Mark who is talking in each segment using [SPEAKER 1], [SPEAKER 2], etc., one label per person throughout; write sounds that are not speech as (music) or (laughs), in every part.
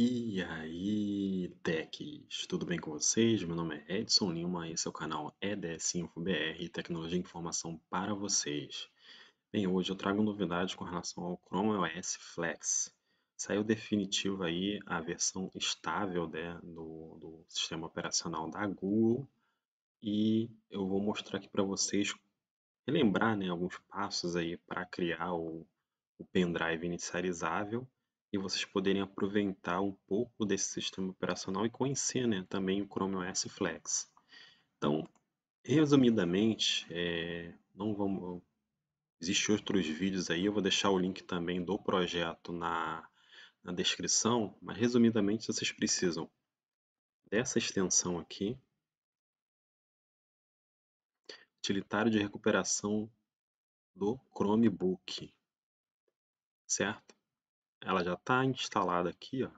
[SPEAKER 1] E aí, techs, tudo bem com vocês? Meu nome é Edson Lima, esse é o canal EDS InfoBR, tecnologia e informação para vocês. Bem, hoje eu trago novidades com relação ao Chrome OS Flex. Saiu definitiva aí a versão estável né, do, do sistema operacional da Google e eu vou mostrar aqui para vocês, relembrar né, alguns passos aí para criar o, o pendrive inicializável e vocês poderem aproveitar um pouco desse sistema operacional e conhecer né, também o Chrome OS Flex. Então, resumidamente, é, não vamos, existem outros vídeos aí, eu vou deixar o link também do projeto na, na descrição, mas resumidamente vocês precisam dessa extensão aqui, utilitário de recuperação do Chromebook, certo? ela já está instalada aqui, ó.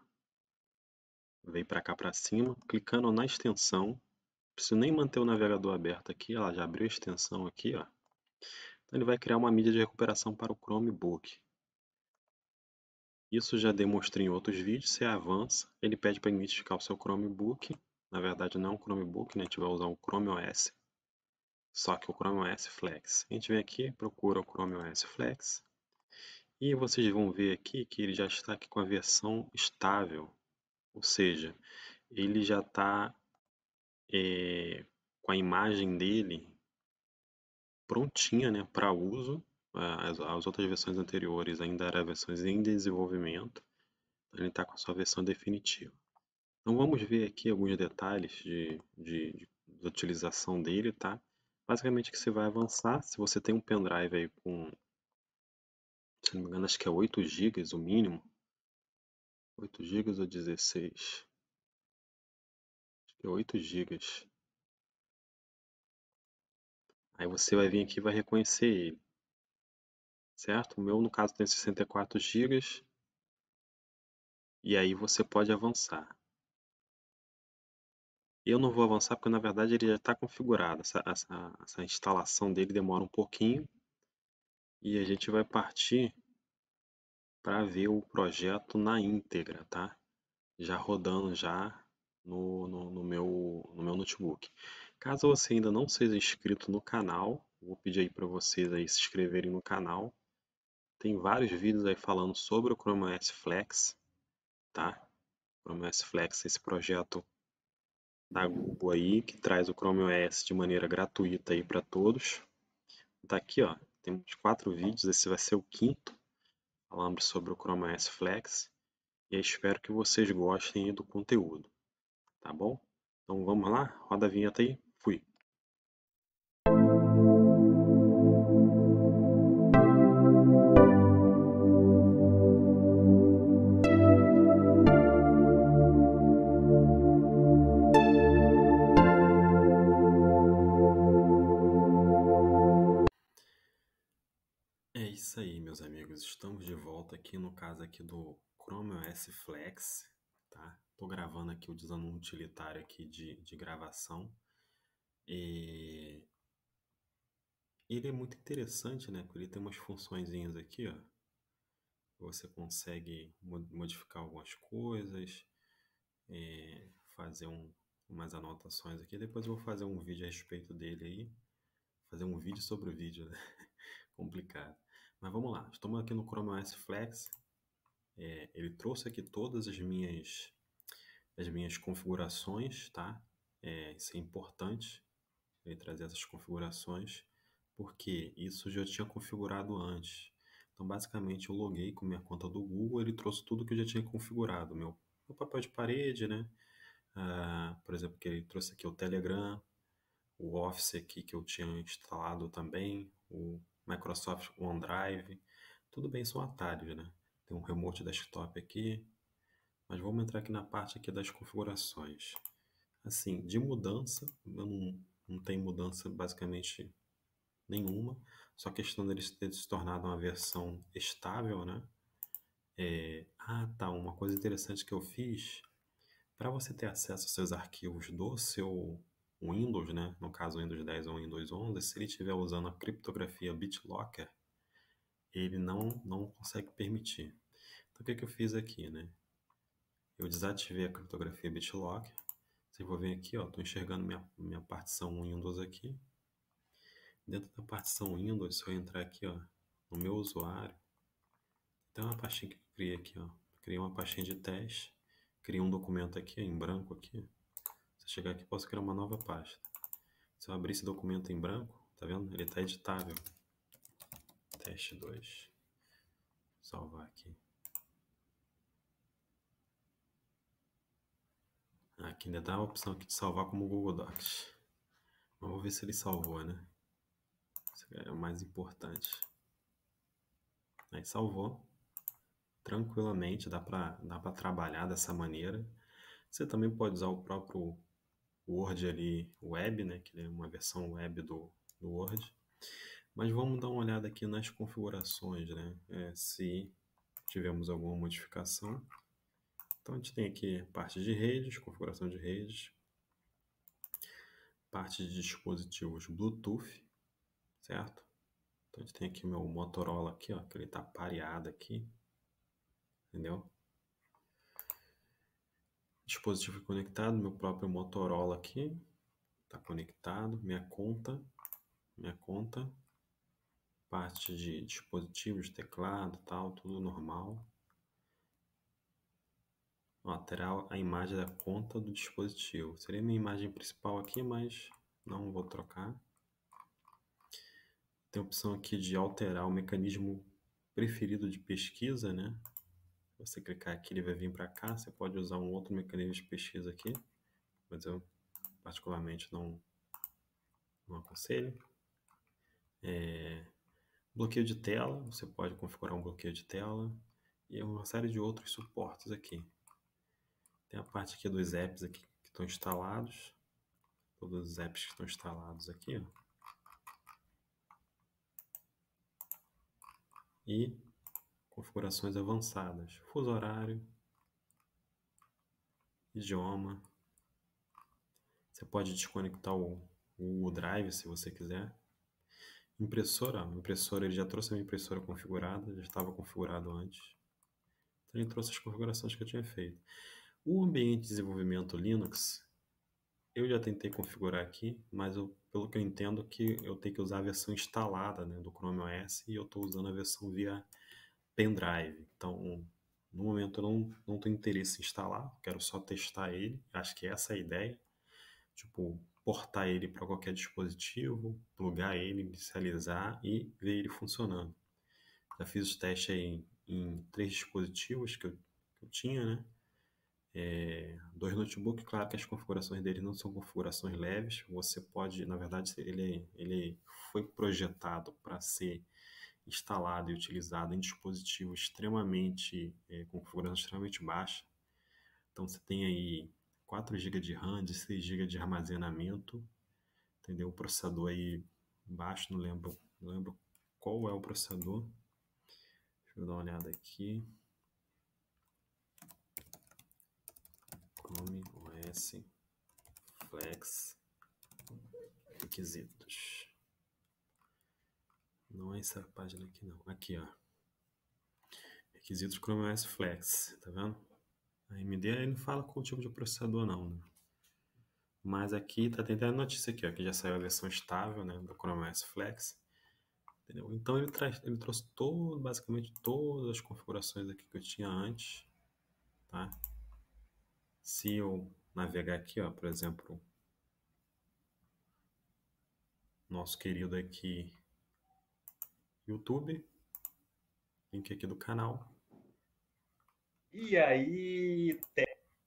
[SPEAKER 1] Vem para cá para cima, clicando na extensão. Não preciso nem manter o navegador aberto aqui, ela já abriu a extensão aqui, ó. Então ele vai criar uma mídia de recuperação para o Chromebook. Isso já demonstrei em outros vídeos, você avança, ele pede para identificar o seu Chromebook. Na verdade não é um Chromebook, né? a gente vai usar o Chrome OS, só que o Chrome OS Flex. A gente vem aqui, procura o Chrome OS Flex, e vocês vão ver aqui que ele já está aqui com a versão estável, ou seja, ele já está é, eh, com a imagem dele prontinha né, para uso. As, as, outras versões anteriores ainda eram versões em desenvolvimento, então ele está com a sua versão definitiva. Então vamos ver aqui alguns detalhes de, de, de, de utilização dele, tá? Basicamente que você vai avançar, se você tem um pendrive aí com se não me engano, acho que é 8 GB o mínimo. 8 GB ou 16? Acho que é 8 GB. Aí você vai vir aqui e vai reconhecer ele. Certo? O meu, no caso, tem 64 GB. E aí você pode avançar. Eu não vou avançar porque, na verdade, ele já está configurado. Essa, essa, essa instalação dele demora um pouquinho. E a gente vai partir para ver o projeto na íntegra, tá? Já rodando já no, no, no, meu, no meu notebook. Caso você ainda não seja inscrito no canal, vou pedir aí para vocês aí se inscreverem no canal. Tem vários vídeos aí falando sobre o Chrome OS Flex, tá? Chrome OS Flex, esse projeto da Google aí, que traz o Chrome OS de maneira gratuita aí para todos. Tá aqui, ó, temos quatro vídeos, esse vai ser o quinto falando sobre o Chroma OS Flex e espero que vocês gostem do conteúdo, tá bom? Então vamos lá, roda a vinheta aí. Estamos de volta aqui no caso aqui do Chrome OS Flex, tá? Tô gravando aqui o um utilitário aqui de, de gravação e ele é muito interessante, né? Porque ele tem umas funçõezinhas aqui, ó. Você consegue modificar algumas coisas, é, fazer um, umas anotações aqui. Depois eu vou fazer um vídeo a respeito dele aí. Fazer um vídeo sobre o vídeo, né? (laughs) Complicado. Mas vamos lá, estamos aqui no Chrome OS Flex. É, ele trouxe aqui todas as minhas, as minhas configurações, tá? É, isso é importante, ele trazer essas configurações, porque isso eu já tinha configurado antes. Então, basicamente, eu loguei com minha conta do Google, ele trouxe tudo que eu já tinha configurado. Meu, meu papel de parede, né? Ah, por exemplo, que ele trouxe aqui o Telegram, o Office aqui que eu tinha instalado também, o Microsoft OneDrive. Tudo bem, são atalhos, né? Tem um remote desktop aqui. Mas vamos entrar aqui na parte aqui das configurações. Assim, de mudança, não, não tem mudança basicamente nenhuma. Só a questão dele ter se tornado uma versão estável, né? É... Ah, tá. Uma coisa interessante que eu fiz para você ter acesso aos seus arquivos do seu Windows, né, no caso Windows 10 ou é Windows 11, se ele estiver usando a criptografia BitLocker, ele não, não consegue permitir. Então, o que, que eu fiz aqui, né? Eu desativei a criptografia BitLocker. Vocês vão ver aqui, ó, estou enxergando minha, minha partição Windows aqui. Dentro da partição Windows, se eu entrar aqui, ó, no meu usuário, tem uma pastinha que eu criei aqui, ó. Criei uma pastinha de teste, criei um documento aqui, em branco aqui, chegar aqui, posso criar uma nova pasta. Se eu abrir esse documento em branco, tá vendo? Ele está editável. Teste 2. Salvar aqui. Aqui ainda dá a opção aqui de salvar como Google Docs. Vamos ver se ele salvou, né? Isso é o mais importante. Aí salvou. Tranquilamente, dá para dá pra trabalhar dessa maneira. Você também pode usar o próprio Word ali web, né, que é uma versão web do, do Word. Mas vamos dar uma olhada aqui nas configurações, né, é, se tivemos alguma modificação. Então a gente tem aqui parte de redes, configuração de redes, parte de dispositivos Bluetooth, certo? Então a gente tem aqui meu Motorola aqui, ó, que ele está pareado aqui, entendeu? dispositivo conectado, meu próprio Motorola aqui, está conectado, minha conta, minha conta, parte de dispositivos, teclado, tal, tudo normal. lateral terá a imagem da conta do dispositivo. Seria minha imagem principal aqui, mas não vou trocar. Tem a opção aqui de alterar o mecanismo preferido de pesquisa, né? você clicar aqui, ele vai vir para cá. Você pode usar um outro mecanismo de pesquisa aqui, mas eu particularmente não, não aconselho. É, bloqueio de tela, você pode configurar um bloqueio de tela e uma série de outros suportes aqui. Tem a parte aqui dos apps aqui que estão instalados, todos os apps que estão instalados aqui, ó. E configurações avançadas, fuso horário, idioma. Você pode desconectar o Google Drive se você quiser. Impressora, impressora, ele já trouxe a minha impressora configurada, já estava configurado antes. Então ele trouxe as configurações que eu tinha feito. O ambiente de desenvolvimento Linux, eu já tentei configurar aqui, mas eu, pelo que eu entendo que eu tenho que usar a versão instalada né, do Chrome OS e eu estou usando a versão via pendrive. Então, no momento eu não, não tenho interesse em instalar, quero só testar ele. Acho que essa é a ideia. Tipo, portar ele para qualquer dispositivo, plugar ele, inicializar e ver ele funcionando. Já fiz os testes em, em três dispositivos que eu, que eu tinha, né? É, dois notebooks, claro que as configurações dele não são configurações leves. Você pode, na verdade, ele, ele foi projetado para ser instalado e utilizado em dispositivo extremamente, é, com configuração extremamente baixa. Então você tem aí 4 GB de RAM, 6 GB de armazenamento, entendeu? O processador aí baixo, não lembro, não lembro qual é o processador. Deixa eu dar uma olhada aqui. Chrome OS Flex requisitos essa página aqui não. Aqui, ó. Requisitos Chrome OS Flex, tá vendo? A AMD aí não fala qual tipo de processador não, né? Mas aqui tá tentando a notícia aqui, ó, que já saiu a versão estável, né, do Chrome OS Flex. Entendeu? Então ele, traz, ele trouxe todo, basicamente todas as configurações aqui que eu tinha antes, tá? Se eu navegar aqui, ó, por exemplo, nosso querido aqui YouTube, link aqui do canal. E aí,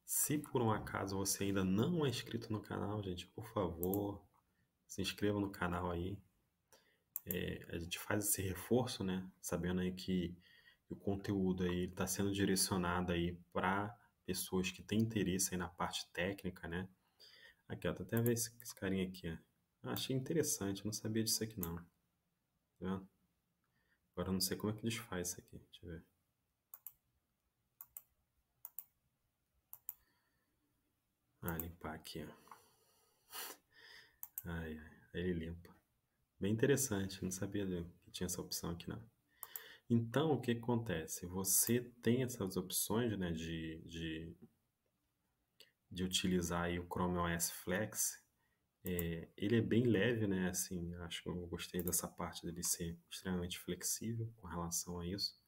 [SPEAKER 1] se por um acaso você ainda não é inscrito no canal, gente, por favor, se inscreva no canal aí. É, a gente faz esse reforço, né? Sabendo aí que o conteúdo aí está sendo direcionado aí para pessoas que têm interesse aí na parte técnica, né? Aqui, ó, tá até ver esse, esse carinha aqui, ó. Ah, achei interessante, não sabia disso aqui não. Tá vendo? Agora eu não sei como é que desfaz isso aqui. Deixa eu ver. Ah, limpar aqui, ó. (laughs) Aí, ele limpa. Bem interessante, não sabia que tinha essa opção aqui não. Então, o que, acontece? Você tem essas opções né, de, de, de utilizar o Chrome OS Flex, é, ele é bem leve, né? Assim, acho que eu gostei dessa parte dele ser extremamente flexível com relação a isso.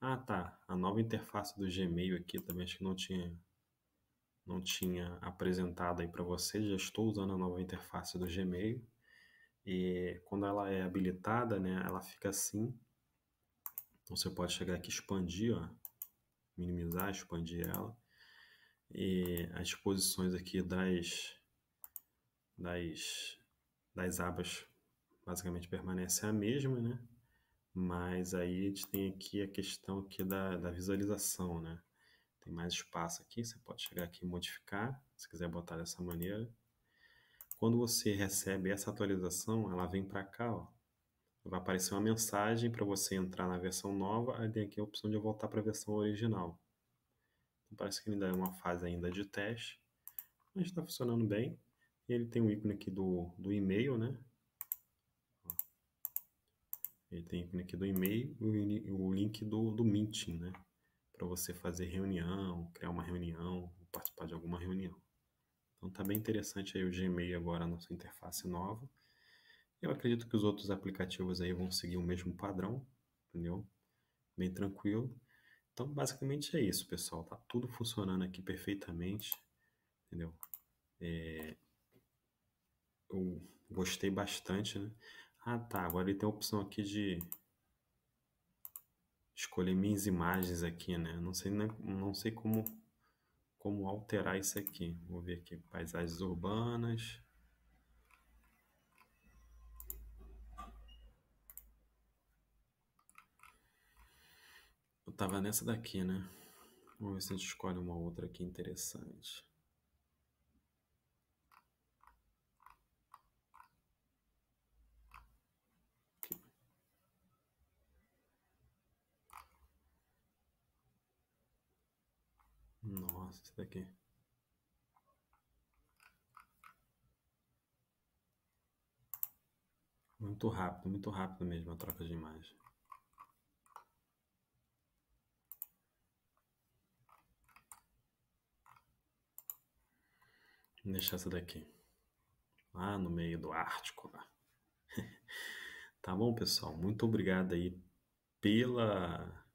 [SPEAKER 1] Ah, tá. A nova interface do Gmail aqui também acho que não tinha não tinha apresentado aí para vocês. Já estou usando a nova interface do Gmail e quando ela é habilitada, né, ela fica assim. Então você pode chegar aqui expandir, ó, minimizar, expandir ela e as posições aqui das das, das abas basicamente permanece a mesma, né? Mas aí a gente tem aqui a questão aqui da, da visualização, né? Tem mais espaço aqui, você pode chegar aqui e modificar, se quiser botar dessa maneira. Quando você recebe essa atualização, ela vem para cá, ó. Vai aparecer uma mensagem para você entrar na versão nova, aí tem aqui a opção de eu voltar para a versão original. Então, parece que ainda é uma fase ainda de teste, mas está funcionando bem. Ele tem um ícone aqui do, do e-mail, né? Ele tem ícone aqui do e-mail e o link do, do meeting, né? Para você fazer reunião, criar uma reunião, participar de alguma reunião. Então tá bem interessante aí o Gmail agora, na nossa interface nova. Eu acredito que os outros aplicativos aí vão seguir o mesmo padrão, entendeu? Bem tranquilo. Então basicamente é isso, pessoal. Tá tudo funcionando aqui perfeitamente, entendeu? É, eu gostei bastante, né? Ah, tá. Agora ele tem a opção aqui de escolher minhas imagens aqui, né? Não sei, né? não sei como, como alterar isso aqui. Vou ver aqui, paisagens urbanas. Eu tava nessa daqui, né? Vamos ver se a gente escolhe uma outra aqui interessante. massa esse daqui. Muito rápido, muito rápido mesmo a troca de imagem. Vou deixar essa daqui. Lá no meio do Ártico. Lá. (laughs) tá bom, pessoal? Muito obrigado aí pela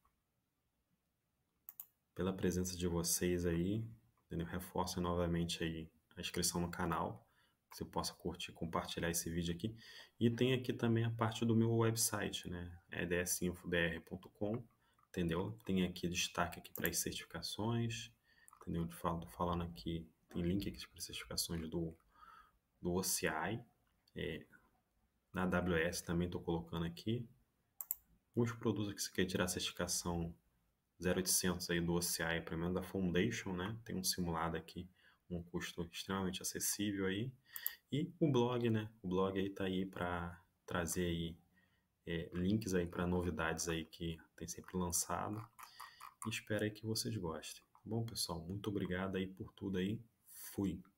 [SPEAKER 1] pela presença de vocês aí. Entendeu? Reforço novamente aí a inscrição no canal, que você possa curtir, compartilhar esse vídeo aqui. E tem aqui também a parte do meu website, né? edsinfobr.com, entendeu? Tem aqui destaque aqui para as certificações, entendeu? Estou falando aqui, tem link aqui para as certificações do, do OCI, é, na AWS também estou colocando aqui. Os produtos que você quer tirar certificação 0800 aí do OCI, pelo menos da Foundation, né? Tem um simulado aqui, um custo extremamente acessível aí. E o blog, né? O blog aí tá aí para trazer aí é, links aí para novidades aí que tem sempre lançado. E espero aí que vocês gostem. Bom, pessoal, muito obrigado aí por tudo aí. Fui.